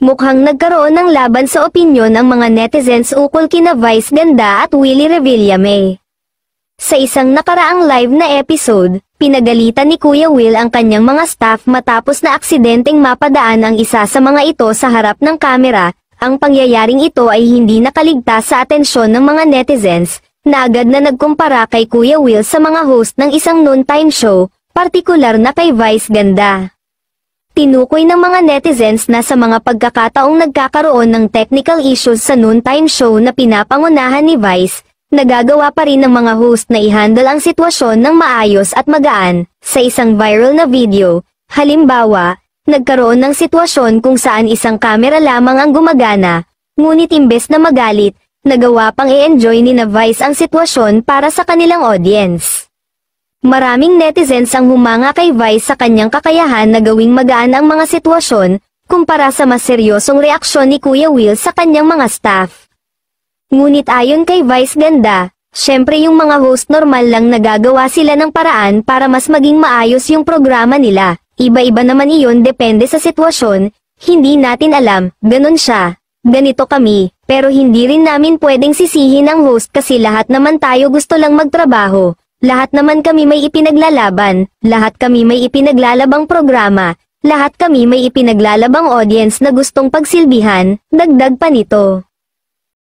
Mukhang nagkaroon ng laban sa opinyon ang mga netizens ukol kina Vice Ganda at Willie Revilla May. Sa isang nakaraang live na episode, pinagalitan ni Kuya Will ang kanyang mga staff matapos na aksidenteng mapadaan ang isa sa mga ito sa harap ng kamera, ang pangyayaring ito ay hindi nakaligtas sa atensyon ng mga netizens, na agad na nagkumpara kay Kuya Will sa mga host ng isang noontime show, partikular na kay Vice Ganda. Tinukoy ng mga netizens na sa mga pagkakataong nagkakaroon ng technical issues sa noontime show na pinapangunahan ni Vice, nagagawa pa rin ng mga host na ihandle ang sitwasyon ng maayos at magaan. Sa isang viral na video, halimbawa, nagkaroon ng sitwasyon kung saan isang kamera lamang ang gumagana, ngunit imbes na magalit, nagawa pang i-enjoy ni na Vice ang sitwasyon para sa kanilang audience. Maraming netizens ang humanga kay Vice sa kanyang kakayahan na gawing magaan ang mga sitwasyon, kumpara sa mas seryosong reaksyon ni Kuya Will sa kanyang mga staff. Ngunit ayon kay Vice Ganda, syempre yung mga host normal lang nagagawa sila ng paraan para mas maging maayos yung programa nila, iba-iba naman iyon depende sa sitwasyon, hindi natin alam, ganun siya, ganito kami, pero hindi rin namin pwedeng sisihin ang host kasi lahat naman tayo gusto lang magtrabaho, lahat naman kami may ipinaglalaban, lahat kami may ipinaglalabang programa, lahat kami may ipinaglalabang audience na gustong pagsilbihan, dagdag pa nito.